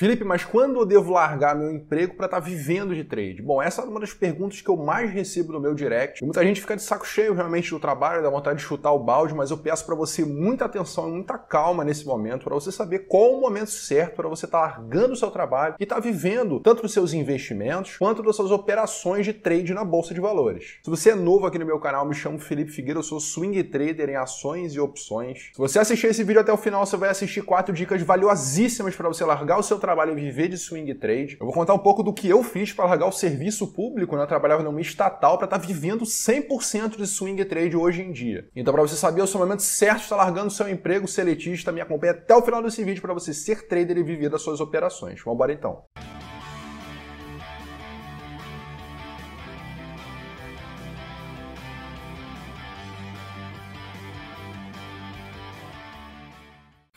Felipe, mas quando eu devo largar meu emprego para estar tá vivendo de trade? Bom, essa é uma das perguntas que eu mais recebo no meu direct. muita gente fica de saco cheio realmente do trabalho, dá vontade de chutar o balde, mas eu peço para você muita atenção e muita calma nesse momento para você saber qual o momento certo para você estar tá largando o seu trabalho e estar tá vivendo tanto dos seus investimentos quanto das suas operações de trade na bolsa de valores. Se você é novo aqui no meu canal, me chamo Felipe Figueiredo, eu sou swing trader em ações e opções. Se você assistir esse vídeo até o final, você vai assistir quatro dicas valiosíssimas para você largar o seu trabalho trabalho viver de swing trade. Eu vou contar um pouco do que eu fiz para largar o serviço público, né? Eu trabalhava numa estatal para estar tá vivendo 100% de swing trade hoje em dia. Então, para você saber, é o seu momento certo está largando seu emprego seletista. Me acompanha até o final desse vídeo para você ser trader e viver das suas operações. Vamos embora então.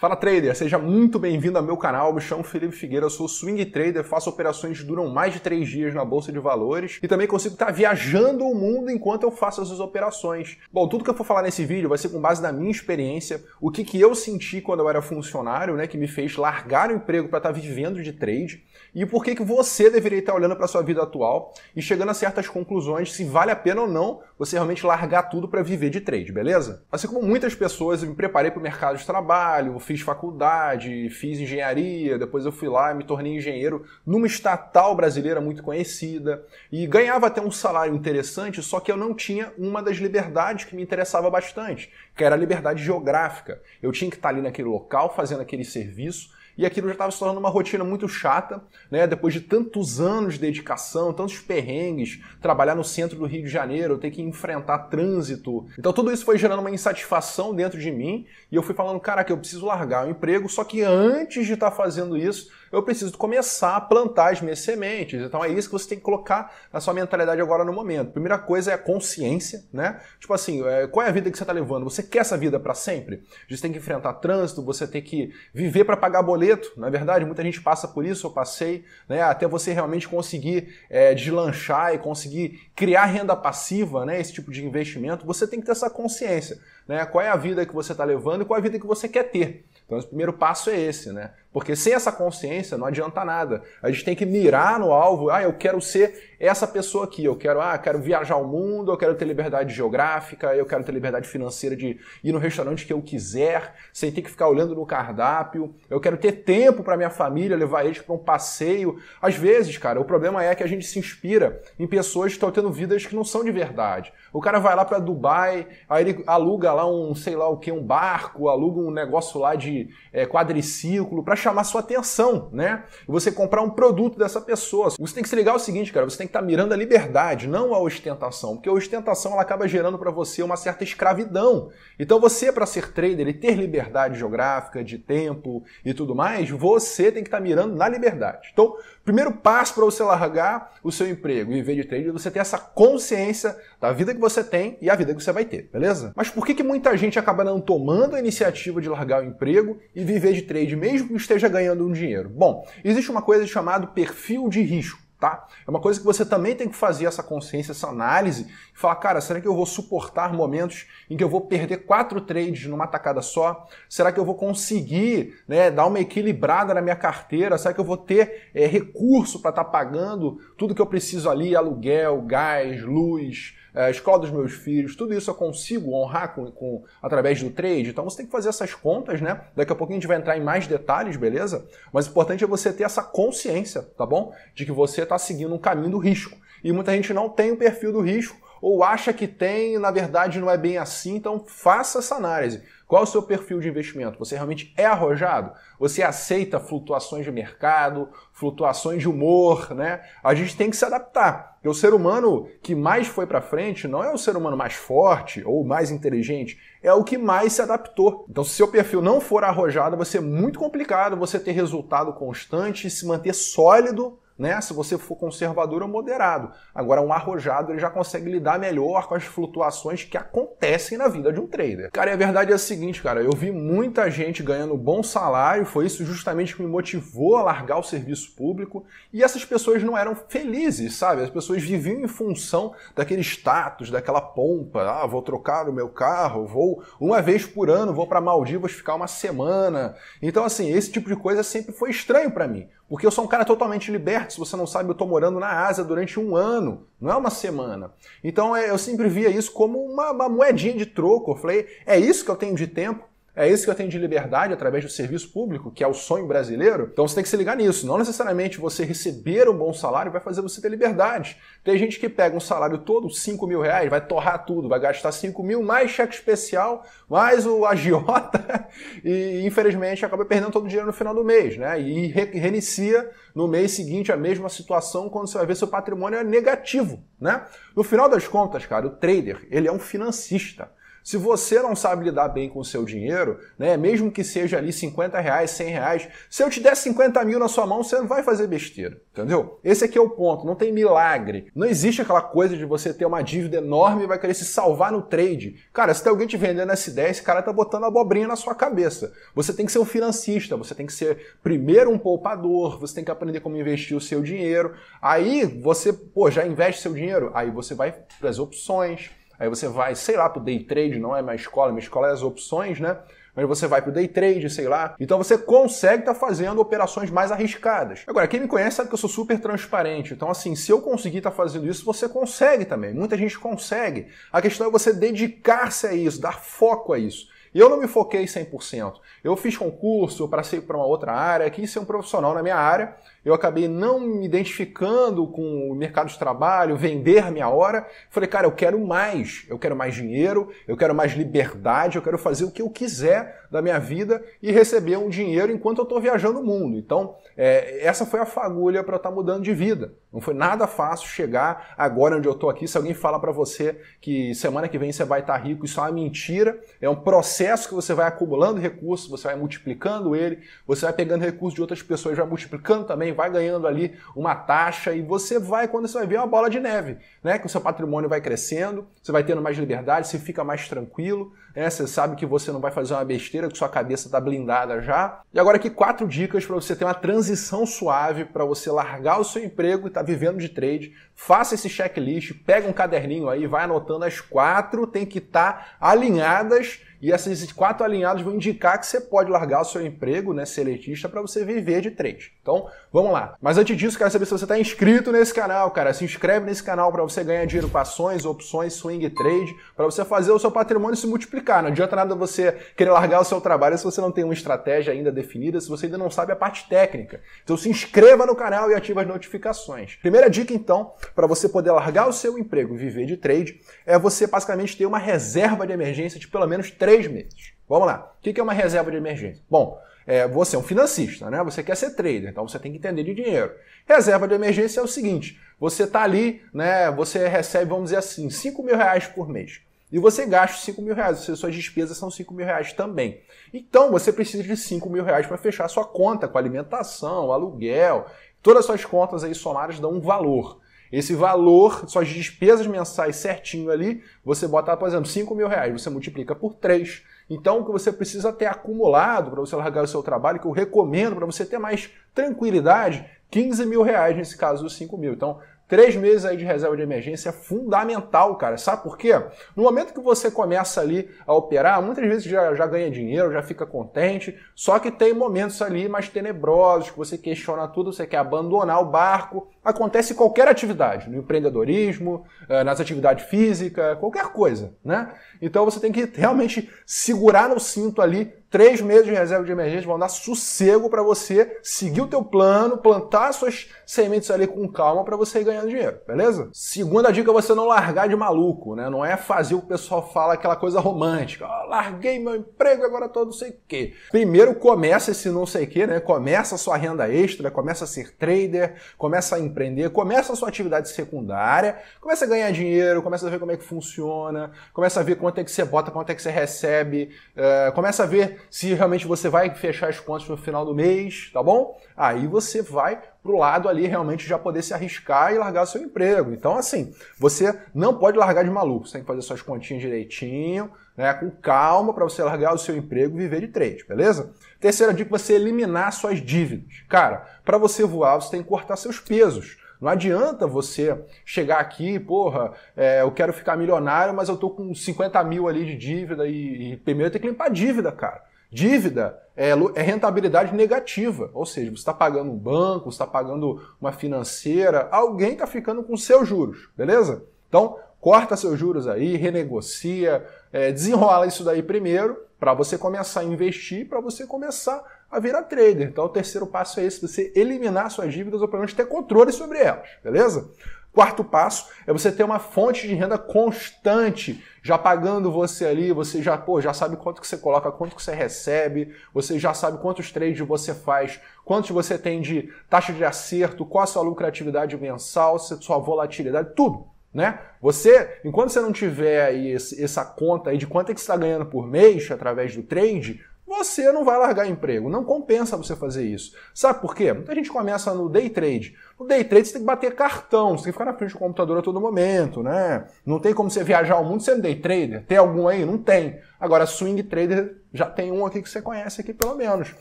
Fala trader, seja muito bem-vindo ao meu canal. Me chamo Felipe Figueira, sou swing trader, faço operações que duram mais de três dias na bolsa de valores e também consigo estar viajando o mundo enquanto eu faço essas operações. Bom, tudo que eu for falar nesse vídeo vai ser com base na minha experiência, o que, que eu senti quando eu era funcionário, né, que me fez largar o emprego para estar vivendo de trade e por que, que você deveria estar olhando para a sua vida atual e chegando a certas conclusões se vale a pena ou não você realmente largar tudo para viver de trade, beleza? Assim como muitas pessoas, eu me preparei para o mercado de trabalho, fiz faculdade, fiz engenharia, depois eu fui lá e me tornei engenheiro numa estatal brasileira muito conhecida e ganhava até um salário interessante, só que eu não tinha uma das liberdades que me interessava bastante, que era a liberdade geográfica. Eu tinha que estar ali naquele local fazendo aquele serviço e aquilo já estava se tornando uma rotina muito chata, né? Depois de tantos anos de dedicação, tantos perrengues, trabalhar no centro do Rio de Janeiro, ter que enfrentar trânsito. Então tudo isso foi gerando uma insatisfação dentro de mim e eu fui falando, cara, que eu preciso largar o emprego, só que antes de estar tá fazendo isso, eu preciso começar a plantar as minhas sementes. Então é isso que você tem que colocar na sua mentalidade agora no momento. Primeira coisa é a consciência, né? Tipo assim, é, qual é a vida que você está levando? Você quer essa vida para sempre? Você tem que enfrentar trânsito, você tem que viver para pagar boleto, na é verdade? Muita gente passa por isso, eu passei, né? Até você realmente conseguir é, deslanchar e conseguir criar renda passiva, né? Esse tipo de investimento, você tem que ter essa consciência, né? Qual é a vida que você está levando e qual é a vida que você quer ter. Então, o primeiro passo é esse, né? Porque sem essa consciência não adianta nada. A gente tem que mirar no alvo. Ah, eu quero ser essa pessoa aqui. Eu quero, ah, quero viajar o mundo, eu quero ter liberdade geográfica, eu quero ter liberdade financeira de ir no restaurante que eu quiser, sem ter que ficar olhando no cardápio. Eu quero ter tempo para minha família, levar eles para um passeio. Às vezes, cara, o problema é que a gente se inspira em pessoas que estão tendo vidas que não são de verdade. O cara vai lá para Dubai, aí ele aluga lá um, sei lá o que, um barco, aluga um negócio lá de é, quadriciclo chamar sua atenção, né? você comprar um produto dessa pessoa. Você tem que se ligar ao seguinte, cara, você tem que estar tá mirando a liberdade, não a ostentação, porque a ostentação ela acaba gerando para você uma certa escravidão. Então você para ser trader e ter liberdade geográfica, de tempo e tudo mais, você tem que estar tá mirando na liberdade. Então, Primeiro passo para você largar o seu emprego e viver de trade é você ter essa consciência da vida que você tem e a vida que você vai ter, beleza? Mas por que, que muita gente acaba não tomando a iniciativa de largar o emprego e viver de trade mesmo que esteja ganhando um dinheiro? Bom, existe uma coisa chamada perfil de risco tá? É uma coisa que você também tem que fazer essa consciência, essa análise, e falar, cara, será que eu vou suportar momentos em que eu vou perder quatro trades numa tacada só? Será que eu vou conseguir né, dar uma equilibrada na minha carteira? Será que eu vou ter é, recurso para estar tá pagando tudo que eu preciso ali, aluguel, gás, luz, é, a escola dos meus filhos, tudo isso eu consigo honrar com, com, através do trade. Então você tem que fazer essas contas, né? Daqui a pouquinho a gente vai entrar em mais detalhes, beleza? Mas o importante é você ter essa consciência, tá bom? De que você está seguindo um caminho do risco. E muita gente não tem o perfil do risco ou acha que tem e na verdade não é bem assim, então faça essa análise. Qual o seu perfil de investimento? Você realmente é arrojado? Você aceita flutuações de mercado, flutuações de humor, né? A gente tem que se adaptar. Porque o ser humano que mais foi para frente não é o ser humano mais forte ou mais inteligente, é o que mais se adaptou. Então, se seu perfil não for arrojado, vai ser muito complicado você ter resultado constante e se manter sólido né? Se você for conservador ou moderado. Agora, um arrojado ele já consegue lidar melhor com as flutuações que acontecem na vida de um trader. Cara, e a verdade é a seguinte, cara, eu vi muita gente ganhando bom salário, foi isso justamente que me motivou a largar o serviço público, e essas pessoas não eram felizes, sabe? As pessoas viviam em função daquele status, daquela pompa, ah, vou trocar o meu carro, vou uma vez por ano, vou para Maldivas ficar uma semana. Então, assim, esse tipo de coisa sempre foi estranho para mim, porque eu sou um cara totalmente liberto se você não sabe, eu estou morando na Ásia durante um ano, não é uma semana. Então é, eu sempre via isso como uma, uma moedinha de troco. Eu falei, é isso que eu tenho de tempo? É isso que eu tenho de liberdade através do serviço público, que é o sonho brasileiro? Então você tem que se ligar nisso. Não necessariamente você receber um bom salário vai fazer você ter liberdade. Tem gente que pega um salário todo, 5 mil reais, vai torrar tudo, vai gastar 5 mil, mais cheque especial, mais o agiota, e infelizmente acaba perdendo todo o dinheiro no final do mês, né? E reinicia no mês seguinte a mesma situação quando você vai ver seu patrimônio é negativo, né? No final das contas, cara, o trader, ele é um financista. Se você não sabe lidar bem com o seu dinheiro, né, mesmo que seja ali 50 reais, 100 reais, se eu te der 50 mil na sua mão, você não vai fazer besteira, entendeu? Esse aqui é o ponto, não tem milagre. Não existe aquela coisa de você ter uma dívida enorme e vai querer se salvar no trade. Cara, se tem alguém te vendendo S10, esse cara tá botando abobrinha na sua cabeça. Você tem que ser um financista, você tem que ser primeiro um poupador, você tem que aprender como investir o seu dinheiro. Aí você, pô, já investe seu dinheiro, aí você vai para as opções, Aí você vai, sei lá, pro day trade, não é minha escola, minha escola é as opções, né? mas você vai para o day trade, sei lá. Então você consegue estar tá fazendo operações mais arriscadas. Agora, quem me conhece sabe que eu sou super transparente. Então, assim, se eu conseguir estar tá fazendo isso, você consegue também. Muita gente consegue. A questão é você dedicar-se a isso, dar foco a isso. E eu não me foquei 100%. Eu fiz concurso, eu passei para uma outra área, quis ser um profissional na minha área. Eu acabei não me identificando com o mercado de trabalho, vender minha hora. Falei, cara, eu quero mais. Eu quero mais dinheiro, eu quero mais liberdade, eu quero fazer o que eu quiser da minha vida e receber um dinheiro enquanto eu estou viajando o mundo. Então, é, essa foi a fagulha para eu estar tá mudando de vida. Não foi nada fácil chegar agora onde eu estou aqui. Se alguém fala para você que semana que vem você vai estar tá rico, isso é uma mentira. É um processo que você vai acumulando recursos, você vai multiplicando ele, você vai pegando recursos de outras pessoas, vai multiplicando também, vai ganhando ali uma taxa e você vai, quando você vai ver, é uma bola de neve, né? Que o seu patrimônio vai crescendo, você vai tendo mais liberdade, você fica mais tranquilo, né? Você sabe que você não vai fazer uma besteira, que sua cabeça está blindada já. E agora aqui quatro dicas para você ter uma transição suave para você largar o seu emprego e estar tá vivendo de trade Faça esse checklist, pega um caderninho aí, vai anotando as quatro, tem que estar tá alinhadas e essas quatro alinhadas vão indicar que você pode largar o seu emprego, né, seletista, para você viver de três. Então, vamos lá. Mas antes disso, quero saber se você está inscrito nesse canal, cara. Se inscreve nesse canal para você ganhar dinheiro com ações, opções, swing trade, para você fazer o seu patrimônio se multiplicar. Não adianta nada você querer largar o seu trabalho se você não tem uma estratégia ainda definida, se você ainda não sabe a parte técnica. Então, se inscreva no canal e ative as notificações. Primeira dica, então, para você poder largar o seu emprego e viver de trade, é você basicamente ter uma reserva de emergência de pelo menos três meses. Vamos lá. O que é uma reserva de emergência? Bom, é, você é um financista, né? Você quer ser trader, então você tem que entender de dinheiro. Reserva de emergência é o seguinte: você está ali, né? Você recebe, vamos dizer assim, 5 mil reais por mês. E você gasta 5 mil reais, suas despesas são 5 mil reais também. Então você precisa de 5 mil reais para fechar sua conta com alimentação, aluguel, todas as suas contas aí somadas dão um valor. Esse valor, suas despesas mensais certinho ali, você bota, por exemplo, 5 mil reais, você multiplica por 3. Então, o que você precisa ter acumulado para você largar o seu trabalho, que eu recomendo para você ter mais tranquilidade, 15 mil reais, nesse caso, os 5 mil. Então, Três meses aí de reserva de emergência é fundamental, cara. Sabe por quê? No momento que você começa ali a operar, muitas vezes já, já ganha dinheiro, já fica contente, só que tem momentos ali mais tenebrosos, que você questiona tudo, você quer abandonar o barco, acontece qualquer atividade, no empreendedorismo, eh, nas atividades físicas, qualquer coisa, né? Então você tem que realmente segurar no cinto ali, três meses de reserva de emergência vão dar sossego para você seguir o teu plano, plantar suas sementes ali com calma para você ir ganhando dinheiro, beleza? Segunda dica é você não largar de maluco, né? Não é fazer o que o pessoal fala aquela coisa romântica, oh, larguei meu emprego, agora tô não sei o quê. Primeiro começa esse não sei o quê, né? Começa a sua renda extra, começa a ser trader, começa a empreender, começa a sua atividade secundária, começa a ganhar dinheiro, começa a ver como é que funciona, começa a ver quanto é que você bota, quanto é que você recebe, eh, começa a ver se realmente você vai fechar as contas no final do mês, tá bom? Aí você vai para o lado ali realmente já poder se arriscar e largar seu emprego. Então, assim, você não pode largar de maluco, você tem que fazer suas continhas direitinho, né, com calma para você largar o seu emprego e viver de trade, beleza? Terceira dica, você eliminar suas dívidas. Cara, para você voar, você tem que cortar seus pesos. Não adianta você chegar aqui, porra, é, eu quero ficar milionário, mas eu tô com 50 mil ali de dívida e, e primeiro tem que limpar a dívida, cara. Dívida é, é, rentabilidade negativa, ou seja, você está pagando um banco, está pagando uma financeira, alguém está ficando com seus juros, beleza? Então, corta seus juros aí, renegocia, é, desenrola isso daí primeiro, para você começar a investir, para você começar a virar trader. Então, o terceiro passo é esse: você eliminar suas dívidas ou pelo menos ter controle sobre elas, beleza? Quarto passo é você ter uma fonte de renda constante, já pagando você ali, você já, pô, já sabe quanto que você coloca, quanto que você recebe, você já sabe quantos trades você faz, quantos você tem de taxa de acerto, qual a sua lucratividade mensal, sua volatilidade, tudo, né? Você, enquanto você não tiver aí essa conta aí de quanto é que você está ganhando por mês através do trade, você não vai largar emprego. Não compensa você fazer isso. Sabe por quê? Muita gente começa no day trade. No day trade você tem que bater cartão, você tem que ficar na frente do computador a todo momento, né? Não tem como você viajar o mundo sendo day trader. Tem algum aí? Não tem. Agora, swing trader, já tem um aqui que você conhece aqui pelo menos.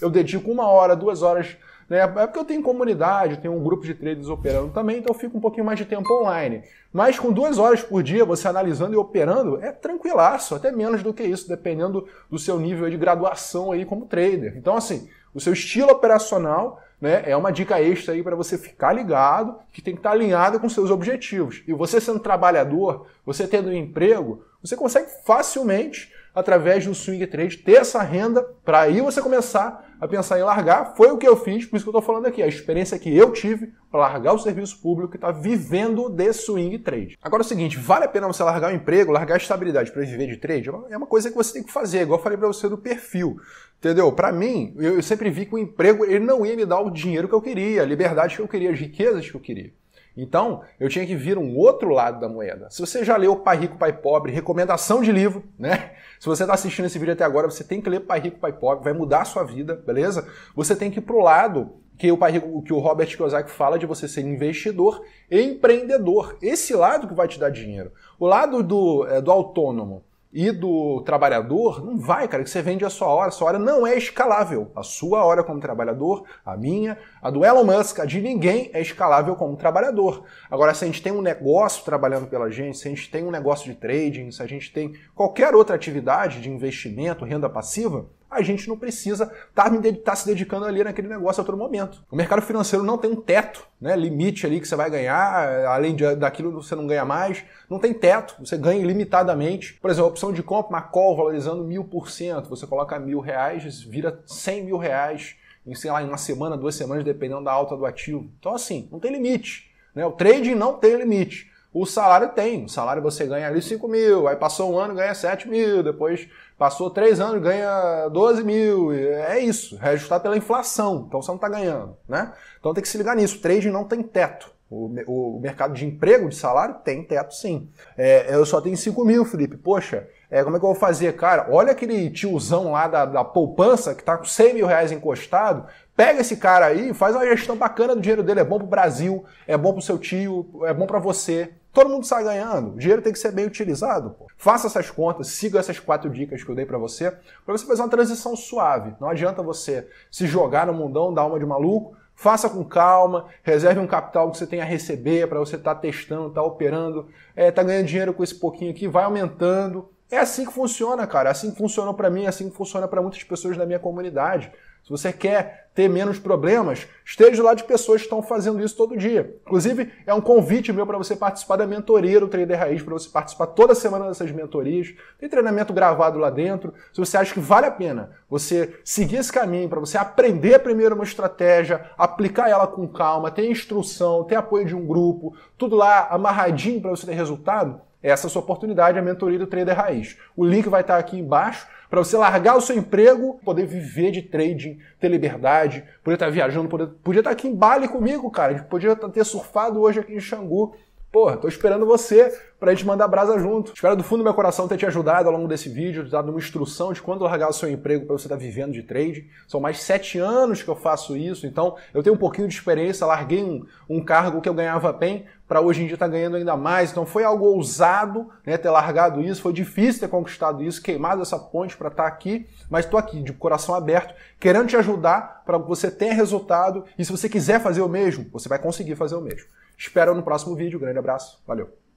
Eu dedico uma hora, duas horas né? É porque eu tenho comunidade, eu tenho um grupo de traders operando também, então eu fico um pouquinho mais de tempo online. Mas com duas horas por dia, você analisando e operando, é tranquilaço, até menos do que isso, dependendo do seu nível de graduação aí como trader. Então, assim, o seu estilo operacional né, é uma dica extra aí para você ficar ligado, que tem que estar tá alinhado com seus objetivos. E você sendo trabalhador, você tendo um emprego, você consegue facilmente através do swing trade, ter essa renda para aí você começar a pensar em largar. Foi o que eu fiz, por isso que eu estou falando aqui, a experiência que eu tive para largar o serviço público que está vivendo de swing trade. Agora é o seguinte, vale a pena você largar o emprego, largar a estabilidade para viver de trade? É uma coisa que você tem que fazer, igual eu falei para você do perfil. Entendeu? Para mim, eu sempre vi que o emprego ele não ia me dar o dinheiro que eu queria, a liberdade que eu queria, as riquezas que eu queria. Então, eu tinha que vir um outro lado da moeda. Se você já leu Pai Rico, Pai Pobre, recomendação de livro, né? Se você está assistindo esse vídeo até agora, você tem que ler Pai Rico, Pai Pobre, vai mudar a sua vida, beleza? Você tem que ir pro lado que o, pai, que o Robert Kiyosaki fala de você ser investidor e empreendedor. Esse lado que vai te dar dinheiro. O lado do, é, do autônomo e do trabalhador, não vai, cara, que você vende a sua hora. A sua hora não é escalável. A sua hora como trabalhador, a minha, a do Elon Musk, a de ninguém é escalável como trabalhador. Agora, se a gente tem um negócio trabalhando pela gente, se a gente tem um negócio de trading, se a gente tem qualquer outra atividade de investimento, renda passiva, a gente não precisa tá estar tá se dedicando ali naquele negócio a todo momento. O mercado financeiro não tem um teto, né, limite ali que você vai ganhar, além de, daquilo você não ganha mais, não tem teto, você ganha ilimitadamente. Por exemplo, a opção de compra, uma call valorizando mil por cento, você coloca mil reais, vira cem mil reais em, sei lá, em uma semana, duas semanas, dependendo da alta do ativo. Então assim, não tem limite. Né? O trading não tem limite. O salário tem. O salário você ganha ali 5 mil, aí passou um ano ganha 7 mil, depois Passou três anos, ganha 12 mil. É isso, reajustado tá pela inflação. Então você não está ganhando, né? Então tem que se ligar nisso. O trading não tem teto. O, o mercado de emprego, de salário, tem teto sim. É, eu só tenho 5 mil, Felipe. Poxa, é, como é que eu vou fazer? Cara, olha aquele tiozão lá da, da poupança que está com 100 mil reais encostado. Pega esse cara aí, faz uma gestão bacana do dinheiro dele. É bom para o Brasil, é bom para o seu tio, é bom para você. Todo mundo sai ganhando. O dinheiro tem que ser bem utilizado. Pô. Faça essas contas, siga essas quatro dicas que eu dei para você, para você fazer uma transição suave. Não adianta você se jogar no mundão da alma de maluco. Faça com calma, reserve um capital que você tenha a receber para você estar tá testando, estar tá operando, é, tá ganhando dinheiro com esse pouquinho aqui, vai aumentando. É assim que funciona, cara. Assim que funcionou para mim, assim que funciona para é assim muitas pessoas da minha comunidade. Se você quer ter menos problemas, esteja lá de pessoas que estão fazendo isso todo dia. Inclusive, é um convite meu para você participar da mentoria do Trader Raiz, para você participar toda semana dessas mentorias. Tem treinamento gravado lá dentro. Se você acha que vale a pena você seguir esse caminho, para você aprender primeiro uma estratégia, aplicar ela com calma, ter instrução, ter apoio de um grupo, tudo lá amarradinho para você ter resultado, essa é a sua oportunidade, a mentoria do Trader Raiz. O link vai estar tá aqui embaixo. Para você largar o seu emprego, poder viver de trading, ter liberdade, poder estar tá viajando, poder, podia estar tá aqui em Bali comigo, cara. Podia tá ter surfado hoje aqui em Xangu. Porra, tô esperando você pra gente mandar brasa junto. Espero do fundo do meu coração ter te ajudado ao longo desse vídeo, te dado uma instrução de quando largar o seu emprego para você estar tá vivendo de trade. São mais sete anos que eu faço isso, então eu tenho um pouquinho de experiência, larguei um, um cargo que eu ganhava bem para hoje em dia estar tá ganhando ainda mais. Então foi algo ousado né, ter largado isso, foi difícil ter conquistado isso, queimado essa ponte para estar tá aqui, mas estou aqui de coração aberto, querendo te ajudar para que você tenha resultado e se você quiser fazer o mesmo, você vai conseguir fazer o mesmo. Espero no próximo vídeo. Grande abraço. Valeu.